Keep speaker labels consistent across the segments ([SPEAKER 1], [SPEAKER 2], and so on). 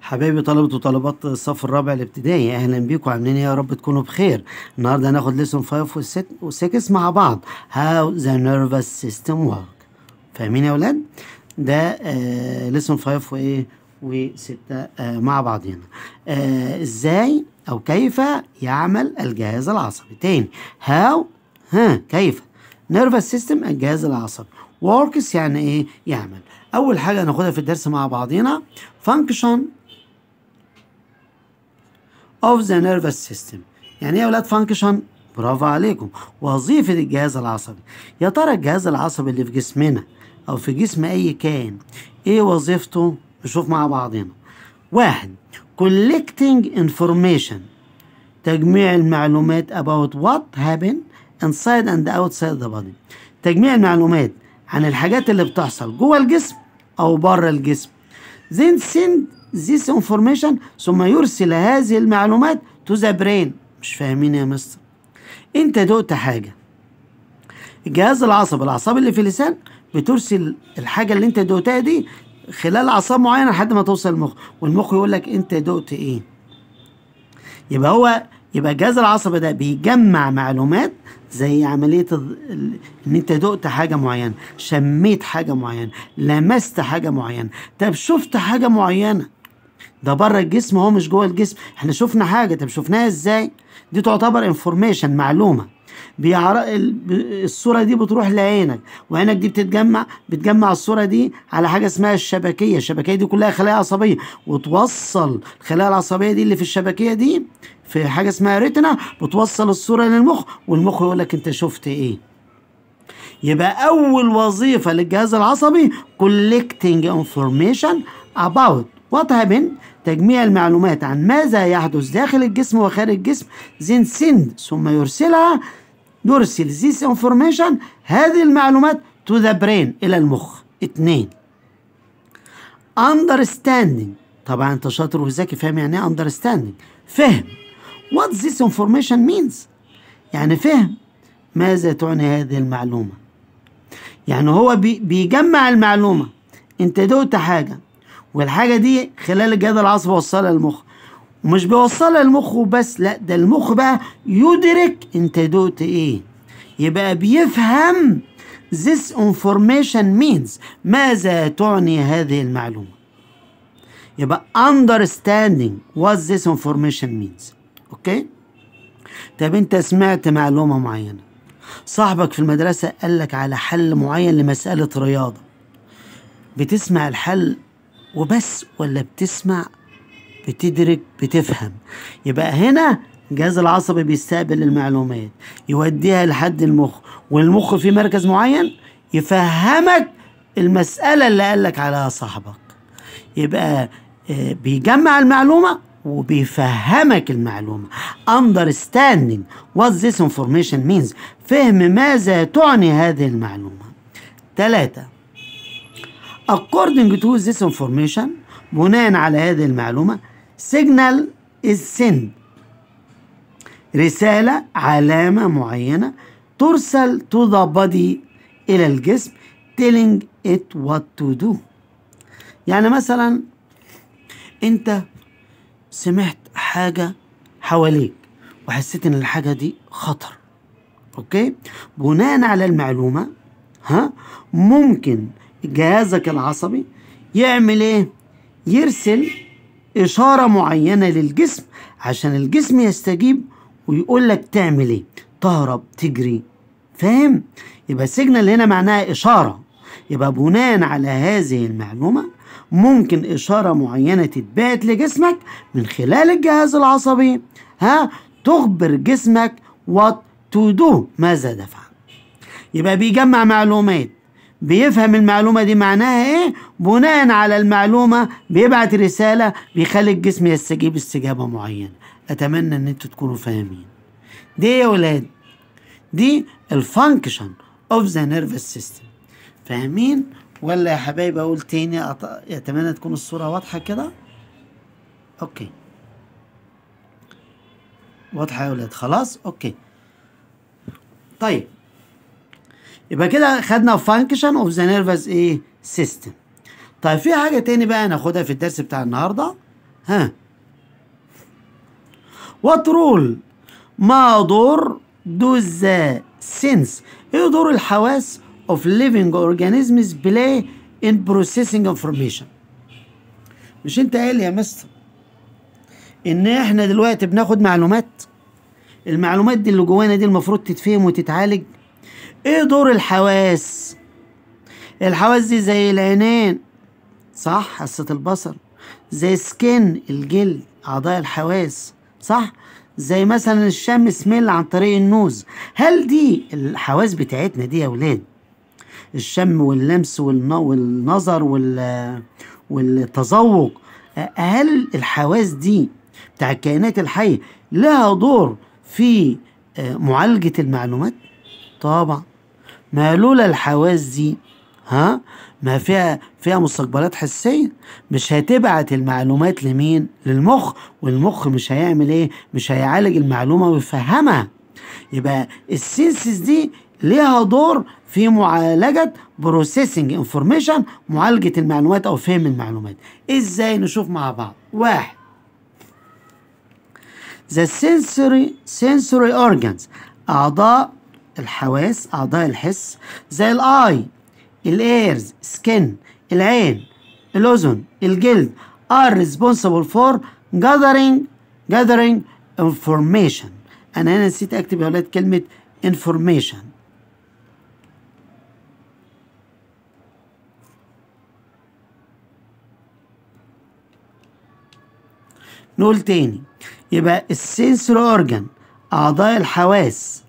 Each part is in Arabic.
[SPEAKER 1] حبايبي طلبة وطالبات الصف الرابع الابتدائي اهلا بيكم عاملين إيه يا رب تكونوا بخير النهارده هناخد ليسون 5 و6 مع بعض هاو ذا نيرفس سيستم ورك فاهمين يا ولاد ده آه ليسون 5 وايه و6 آه مع بعضينا آه ازاي او كيف يعمل الجهاز العصبي تاني هاو ها كيف نيرفس سيستم الجهاز العصبي وركس يعني ايه يعمل اول حاجه هناخدها في الدرس مع بعضينا فانكشن of the nervous system يعني ايه يا ولاد فانكشن برافو عليكم وظيفة الجهاز العصبي يا ترى الجهاز العصبي اللي في جسمنا أو في جسم أي كائن إيه وظيفته؟ نشوف مع بعضنا واحد collecting information تجميع المعلومات about what happened inside and outside the body تجميع المعلومات عن الحاجات اللي بتحصل جوه الجسم أو بره الجسم then send this information ثم يرسل هذه المعلومات to the brain مش فاهمين يا مستر انت دقت حاجة الجهاز العصبي الاعصاب اللي في اللسان بترسل الحاجة اللي انت دقتها دي خلال اعصاب معينة لحد ما توصل المخ والمخ يقول لك انت دقت ايه يبقى هو يبقى الجهاز العصبي ده بيجمع معلومات زي عملية ان انت دقت حاجة معينة شميت حاجة معينة لمست حاجة معينة طب شفت حاجة معينة ده بره الجسم هو مش جوه الجسم احنا شفنا حاجه طب شفناها ازاي دي تعتبر انفورميشن معلومه بيعر... الصوره دي بتروح لعينك وعينك دي بتتجمع بتجمع الصوره دي على حاجه اسمها الشبكيه الشبكيه دي كلها خلايا عصبيه وتوصل الخلايا العصبيه دي اللي في الشبكيه دي في حاجه اسمها ريتنا بتوصل الصوره للمخ والمخ يقول لك انت شفت ايه يبقى اول وظيفه للجهاز العصبي collecting information about وتهمن تجميع المعلومات عن ماذا يحدث داخل الجسم وخارج الجسم زين سند ثم يرسلها يرسل زيس انفورميشن هذه المعلومات تو ذا برين إلى المخ اتنين understanding طبعا انت شاطر وذكي فاهم يعني ايه understanding فهم what this information means يعني فهم ماذا تعني هذه المعلومة يعني هو بيجمع المعلومة انت دوت حاجة والحاجة دي خلال الجهاز العصبي بيوصلها للمخ ومش بيوصلها للمخ وبس لا ده المخ بقى يدرك انت دوت ايه يبقى بيفهم this information means ماذا تعني هذه المعلومة يبقى understanding what this information means اوكي طب انت سمعت معلومة معينة صاحبك في المدرسة قال لك على حل معين لمسألة رياضة بتسمع الحل وبس ولا بتسمع بتدرك بتفهم يبقى هنا الجهاز العصبي بيستقبل المعلومات يوديها لحد المخ والمخ في مركز معين يفهمك المسألة اللي قالك عليها صاحبك يبقى آه، بيجمع المعلومة وبيفهمك المعلومة understanding what this information means فهم ماذا تعني هذه المعلومة ثلاثة According to this information بناء على هذه المعلومة signal is sent رسالة علامة معينة ترسل to the body إلى الجسم telling it what to do يعني مثلا أنت سمعت حاجة حواليك وحسيت إن الحاجة دي خطر أوكي بناء على المعلومة ها ممكن جهازك العصبي يعمل ايه يرسل إشارة معينة للجسم عشان الجسم يستجيب ويقول لك تعمل ايه تهرب تجري فاهم يبقى سيجنال هنا معناها إشارة يبقى بناء على هذه المعلومة ممكن إشارة معينة تتبعت لجسمك من خلال الجهاز العصبي ها تخبر جسمك وات تو دو ماذا دفع يبقى بيجمع معلومات بيفهم المعلومة دي معناها ايه بناء على المعلومة بيبعت رسالة بيخلي الجسم يستجيب استجابة معينة اتمنى ان انتوا تكونوا فاهمين دي يا ولاد دي الفانكشن اوف ذا نيرفس سيستم فاهمين ولا يا حبايبي اقول تاني أط... اتمنى تكون الصورة واضحة كده اوكي واضحة يا ولاد خلاص اوكي طيب يبقى كده خدنا فانكشن اوف ذا نيرفس ايه سيستم طيب في حاجه تاني بقى هناخدها في الدرس بتاع النهارده ها وات رول ما دور دو ذا سينس ايه دور الحواس اوف ليفنج اورجانيزمز بلاي ان بروسيسنج انفورميشن مش انت قال يا مستر ان احنا دلوقتي بناخد معلومات المعلومات دي اللي جوانا دي المفروض تتفهم وتتعالج ايه دور الحواس الحواس دي زي العينين صح حاسة البصر زي سكن الجلد أعضاء الحواس صح زي مثلا الشم سميل عن طريق النوز هل دي الحواس بتاعتنا دي يا ولاد الشم واللمس والنظر والتذوق هل الحواس دي بتاع الكائنات الحية لها دور في آه، معالجة المعلومات؟ طبعا ما لولا الحواس دي ها ما فيها فيها مستقبلات حسيه مش هتبعت المعلومات لمين للمخ والمخ مش هيعمل ايه مش هيعالج المعلومه ويفهمها يبقى السينسز دي ليها دور في معالجة بروسيسنج انفورميشن معالجة المعلومات أو فهم المعلومات إزاي نشوف مع بعض واحد The sensory sensory organs أعضاء الحواس أعضاء الحس زي الآي الإيرز سكن العين الأذن الجلد are responsible for gathering gathering information أنا هنا نسيت أكتب يا ولاد كلمة information نقول تاني يبقى السنسور أورجان أعضاء الحواس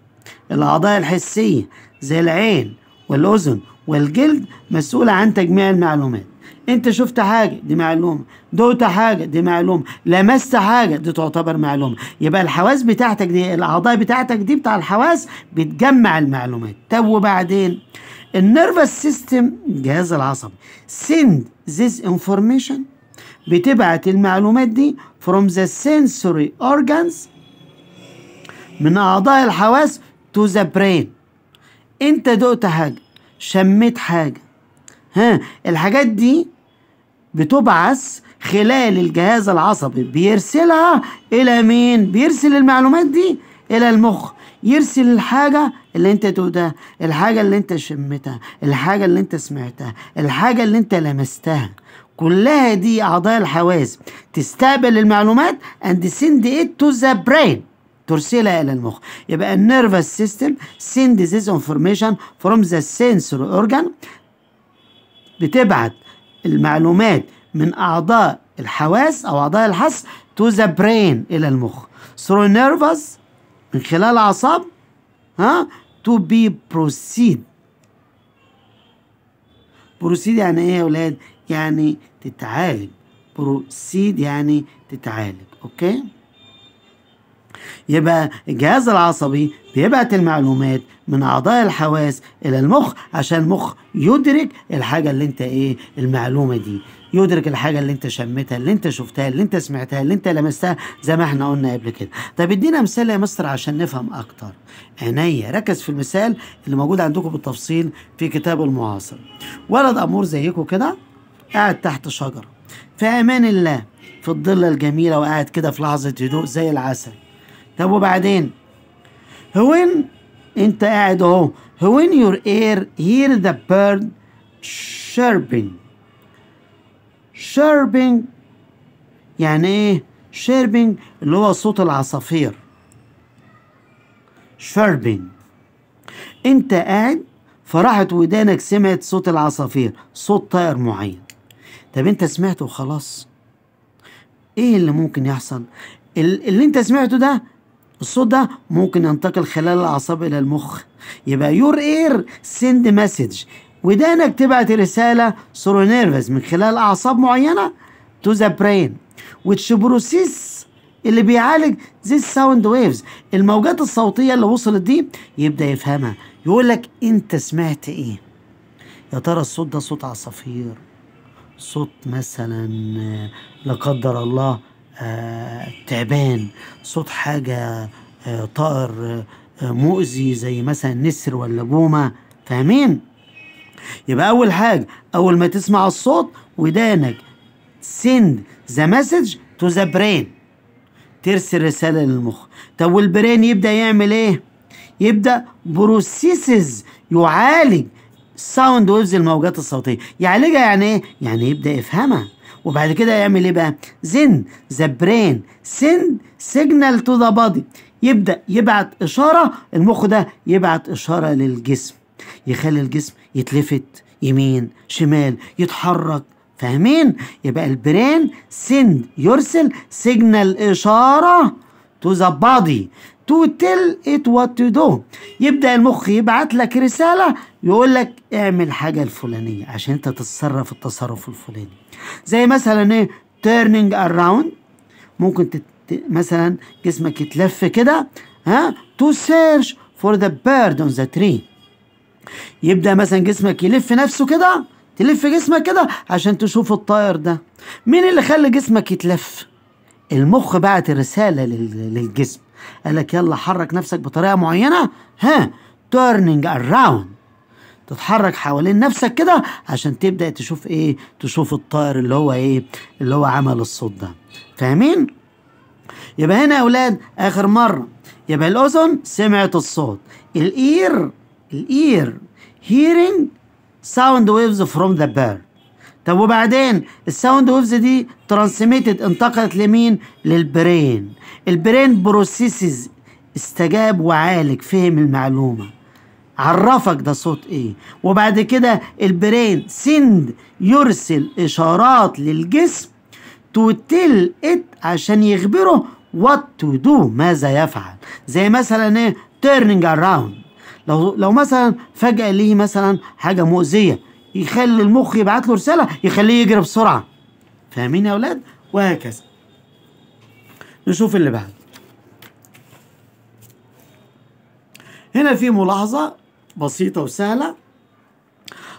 [SPEAKER 1] الأعضاء الحسية زي العين والأذن والجلد مسؤولة عن تجميع المعلومات انت شفت حاجة دي معلومة دوت حاجة دي معلومة لمست حاجة دي تعتبر معلومة يبقى الحواس بتاعتك دي الأعضاء بتاعتك دي بتاع الحواس بتجمع المعلومات طب وبعدين النيرفس سيستم الجهاز العصبي سند ذيس انفورميشن بتبعت المعلومات دي فروم ذا سنسوري اورجانز من أعضاء الحواس to the brain انت دقت حاجة شميت حاجة ها الحاجات دي بتبعث خلال الجهاز العصبي بيرسلها الى مين بيرسل المعلومات دي الى المخ يرسل الحاجة اللي انت دوتها الحاجة اللي انت شمتها الحاجة اللي انت سمعتها الحاجة اللي انت لمستها كلها دي اعضاء الحواس تستقبل المعلومات and send it to the brain ترسلها إلى المخ يبقى النيرفس سيستم send this information from the sensory organ بتبعت المعلومات من أعضاء الحواس أو أعضاء الحس to the brain إلى المخ through nervous من خلال الأعصاب ها to be proceed بروسيد يعني ايه يا ولاد يعني تتعالج بروسيد يعني تتعالج اوكي يبقى الجهاز العصبي بيبعت المعلومات من اعضاء الحواس الى المخ عشان المخ يدرك الحاجه اللي انت ايه المعلومه دي يدرك الحاجه اللي انت شمتها اللي انت شفتها اللي انت سمعتها اللي انت لمستها زي ما احنا قلنا قبل كده طب ادينا مثال يا مستر عشان نفهم اكتر عينيا ركز في المثال اللي موجود عندكم بالتفصيل في كتاب المعاصر ولد امور زيكم كده قاعد تحت شجره في امان الله في الضله الجميله وقاعد كده في لحظه هدوء زي العسل طب وبعدين هوين انت قاعد اهو هوين يور اير هير ذا بيرد شيربينج شيربينج يعني ايه شيربينج اللي هو صوت العصافير شيربينج انت قاعد فراحت ودانك سمعت صوت العصافير صوت طائر معين طب انت سمعته وخلاص ايه اللي ممكن يحصل اللي انت سمعته ده الصوت ده ممكن ينتقل خلال الأعصاب إلى المخ يبقى يور اير سند مسج ودانك تبعت رسالة ثرو نيرفز من خلال أعصاب معينة تو ذا برين وتش بروسيس اللي بيعالج ذي ساوند ويفز الموجات الصوتية اللي وصلت دي يبدأ يفهمها يقول لك أنت سمعت إيه يا ترى الصوت ده صوت عصافير صوت مثلا لا قدر الله آه، تعبان صوت حاجة آه، طائر آه، مؤذي زي مثلا نسر ولا بومة فاهمين يبقى أول حاجة أول ما تسمع الصوت ودانك سند ذا مسج تو ذا برين ترسل رسالة للمخ طب والبرين يبدأ يعمل ايه يبدأ بروسيسز يعالج ساوند ويفز الموجات الصوتية يعالجها يعني ايه يعني يبدأ يفهمها وبعد كده يعمل ايه بقى زن ذا برين سن سيجنال تو ذا بادي يبدا يبعت اشاره المخ ده يبعت اشاره للجسم يخلي الجسم يتلفت يمين شمال يتحرك فاهمين يبقى البرين سند يرسل سيجنال اشاره تو ذا بادي تو تيل ات وات تو دو يبدا المخ يبعت لك رساله يقول لك اعمل حاجه الفلانيه عشان انت تتصرف التصرف الفلاني زي مثلا ايه تيرنينج اراوند ممكن تت... مثلا جسمك يتلف كده ها تو سيرش فور ذا بيرد اون ذا تري يبدا مثلا جسمك يلف نفسه كده تلف جسمك كده عشان تشوف الطائر ده مين اللي خلى جسمك يتلف المخ بعت رساله لل... للجسم قالك يلا حرك نفسك بطريقه معينه ها تيرنينج اراوند تتحرك حوالين نفسك كده عشان تبدا تشوف ايه تشوف الطائر اللي هو ايه اللي هو عمل الصوت ده فاهمين يبقى هنا يا اولاد اخر مره يبقى الاذن سمعت الصوت الاير الاير hearing sound waves from the bird طب وبعدين الساوند ويفز دي ترانسميتد انتقلت لمين للبرين البرين بروسيسز استجاب وعالج فهم المعلومه عرفك ده صوت ايه وبعد كده البرين سند يرسل اشارات للجسم تو تيل ات عشان يخبره وات تو دو ماذا يفعل زي مثلا ايه تيرنينج اراوند لو لو مثلا فجاه ليه مثلا حاجه مؤذيه يخلي المخ يبعت له رساله يخليه يجري بسرعه فاهمين يا اولاد وهكذا نشوف اللي بعد هنا في ملاحظه بسيطة وسهلة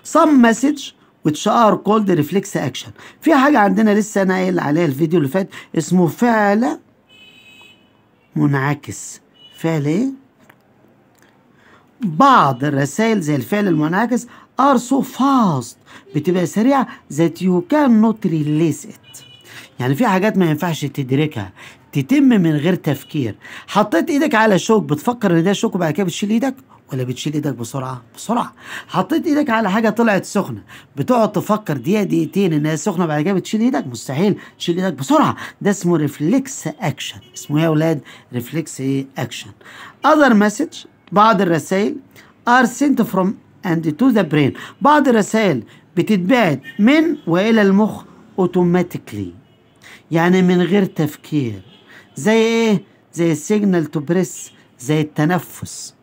[SPEAKER 1] some مسج which are called ريفلكس اكشن في حاجة عندنا لسه أنا قايل عليها الفيديو اللي فات اسمه فعل منعكس فعل إيه؟ بعض الرسائل زي الفعل المنعكس are so fast بتبقى سريعة that you cannot release it يعني في حاجات ما ينفعش تدركها تتم من غير تفكير حطيت ايدك على شوك بتفكر ان ده شوك وبعد كده بتشيل ايدك ولا بتشيل ايدك بسرعه بسرعه حطيت ايدك على حاجه طلعت سخنه بتقعد تفكر دقيقه دقيقتين انها سخنه بعد كده بتشيل ايدك مستحيل تشيل ايدك بسرعه ده اسمه ريفلكس اكشن اسمه ايه يا اولاد ريفلكس ايه اكشن اذر مسج بعض الرسائل ار سنت فروم اند تو ذا برين بعض الرسائل بتتبعت من والى المخ اوتوماتيكلي يعني من غير تفكير زي ايه زي السيجنال تو بريس زي التنفس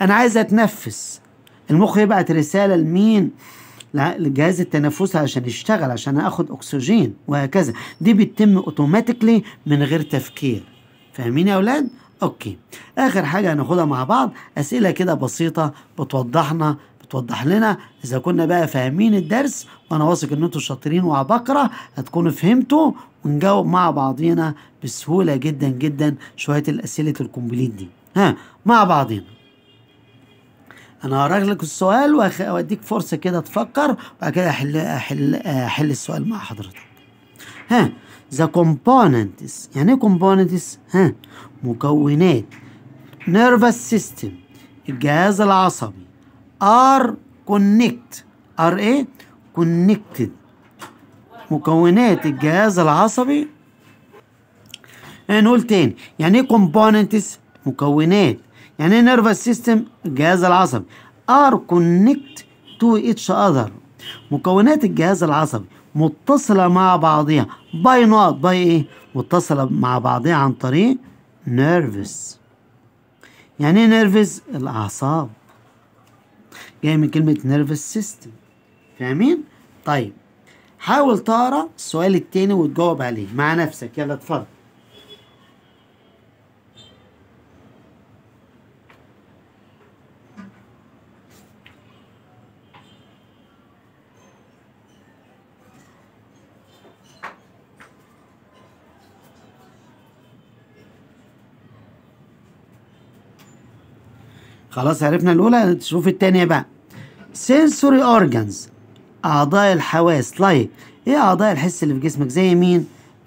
[SPEAKER 1] انا عايز اتنفس المخ يبعت رساله لمين لجهاز التنفس عشان يشتغل عشان اخد اكسجين وهكذا دي بتتم اوتوماتيكلي من غير تفكير فاهمين يا اولاد اوكي اخر حاجه هناخدها مع بعض اسئله كده بسيطه بتوضحنا بتوضح لنا اذا كنا بقى فاهمين الدرس وانا واثق ان انتم شاطرين وعبقرة هتكونوا فهمتوا ونجاوب مع بعضينا بسهولة جدا جدا شوية الاسئلة الكومبليت دي ها مع بعضينا انا هقرا لك السؤال واديك فرصه كده تفكر وبعد كده احل احل احل السؤال مع حضرتك ها ذا كومبوننتس يعني ايه كومبوننتس ها مكونات نيرفس سيستم الجهاز العصبي ار كونكت ار ايه كونكتد مكونات الجهاز العصبي نقول تاني يعني ايه كومبوننتس مكونات يعني ايه نيرفس سيستم الجهاز العصبي ار كونكت تو اتش اذر مكونات الجهاز العصبي متصلة مع بعضها باي نوت باي ايه متصلة مع بعضها عن طريق نيرفس يعني ايه نيرفس الاعصاب جاي من كلمة نيرفس سيستم فاهمين طيب حاول تقرا السؤال التاني وتجاوب عليه مع نفسك يلا اتفضل خلاص عرفنا الاولى نشوف التانية بقى sensory organs اعضاء الحواس لايك طيب، ايه اعضاء الحس اللي في جسمك زي مين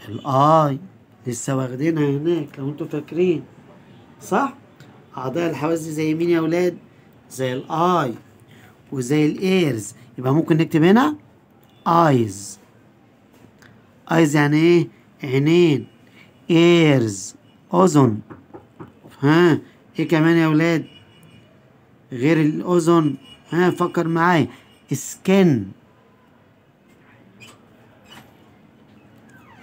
[SPEAKER 1] الاي لسه واخدينها هناك لو انتوا فاكرين صح اعضاء الحواس دي زي مين يا اولاد زي الاي وزي الايرز يبقى ممكن نكتب هنا ايز ايز يعني ايه عينين ايرز اذن ها ايه كمان يا اولاد غير الأذن ها فكر معايا سكن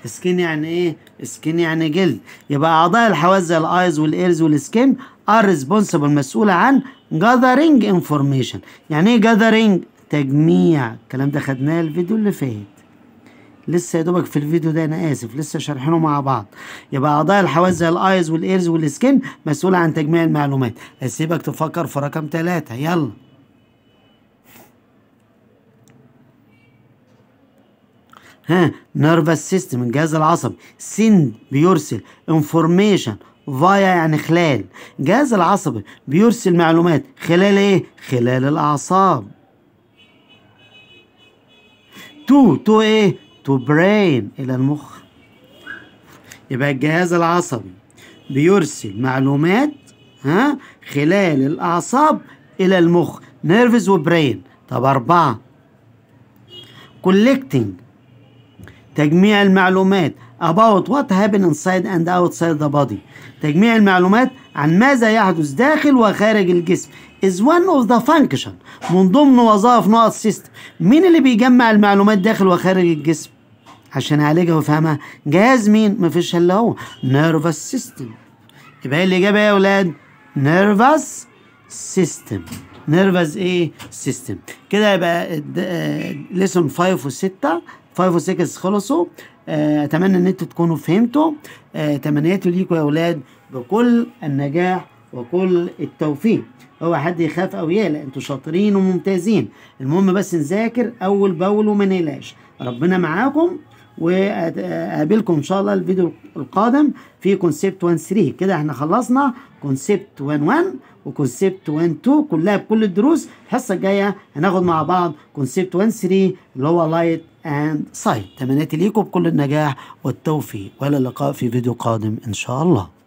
[SPEAKER 1] سكين يعني ايه سكين يعني جلد يبقى اعضاء الحواس زي الايز والايرز والسكين ار ريسبونسبل مسؤوله عن جاذرينج انفورميشن يعني ايه جاذرينج تجميع الكلام ده خدناه الفيديو اللي فات لسه يا دوبك في الفيديو ده انا اسف لسه شارحينه مع بعض يبقى اعضاء الحواس زي الايز والايرز والسكين مسؤوله عن تجميع المعلومات اسيبك تفكر في رقم ثلاثة يلا ها نيرفس سيستم الجهاز العصبي سند بيرسل انفورميشن فايا يعني خلال الجهاز العصبي بيرسل معلومات خلال ايه خلال الاعصاب تو تو ايه تو برين إلى المخ يبقى الجهاز العصبي بيرسل معلومات ها خلال الأعصاب إلى المخ نيرفز وبرين طب أربعة collecting تجميع المعلومات about what happened inside and outside the body تجميع المعلومات عن ماذا يحدث داخل وخارج الجسم is one of the function من ضمن وظائف نقط سيستم مين اللي بيجمع المعلومات داخل وخارج الجسم عشان يعالجها ويفهمها جهاز مين مفيش الا هو نيرفس سيستم يبقى ايه الاجابه يا اولاد نيرفس سيستم نيرفس ايه سيستم كده يبقى ليسون 5 و6 5 و6 خلصوا آه، اتمنى ان انتوا تكونوا فهمتوا آه، تمنياتي ليكم يا اولاد بكل النجاح وكل التوفيق هو حد يخاف او يقلق انتوا شاطرين وممتازين المهم بس نذاكر اول باول وما نقلقش ربنا معاكم واقابلكم ان شاء الله الفيديو القادم في كونسبت 1 3 كده احنا خلصنا كونسبت 1 1 وكونسبت 1 2 كلها بكل الدروس الحصه الجايه هناخد مع بعض كونسبت 1 3 اللي هو لايت اند سايت تمنياتي ليكم بكل النجاح والتوفيق والى اللقاء في فيديو قادم ان شاء الله